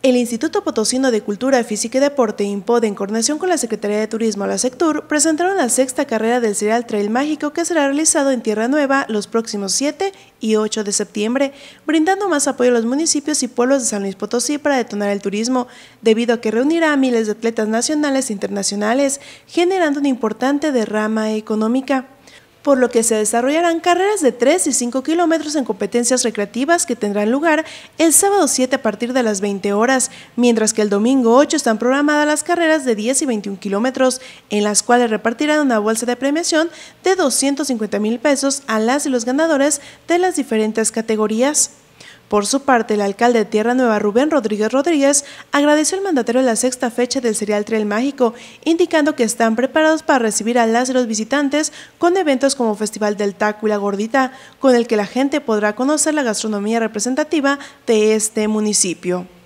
El Instituto Potosino de Cultura Física y Deporte, INPODE en coordinación con la Secretaría de Turismo, la SECTUR, presentaron la sexta carrera del Serial Trail Mágico que será realizado en Tierra Nueva los próximos 7 y 8 de septiembre, brindando más apoyo a los municipios y pueblos de San Luis Potosí para detonar el turismo, debido a que reunirá a miles de atletas nacionales e internacionales, generando una importante derrama económica por lo que se desarrollarán carreras de 3 y 5 kilómetros en competencias recreativas que tendrán lugar el sábado 7 a partir de las 20 horas, mientras que el domingo 8 están programadas las carreras de 10 y 21 kilómetros, en las cuales repartirán una bolsa de premiación de 250 mil pesos a las y los ganadores de las diferentes categorías. Por su parte, el alcalde de Tierra Nueva, Rubén Rodríguez Rodríguez, agradeció al mandatario la sexta fecha del serial Trail Mágico, indicando que están preparados para recibir a las y los visitantes con eventos como Festival del Tácula la Gordita, con el que la gente podrá conocer la gastronomía representativa de este municipio.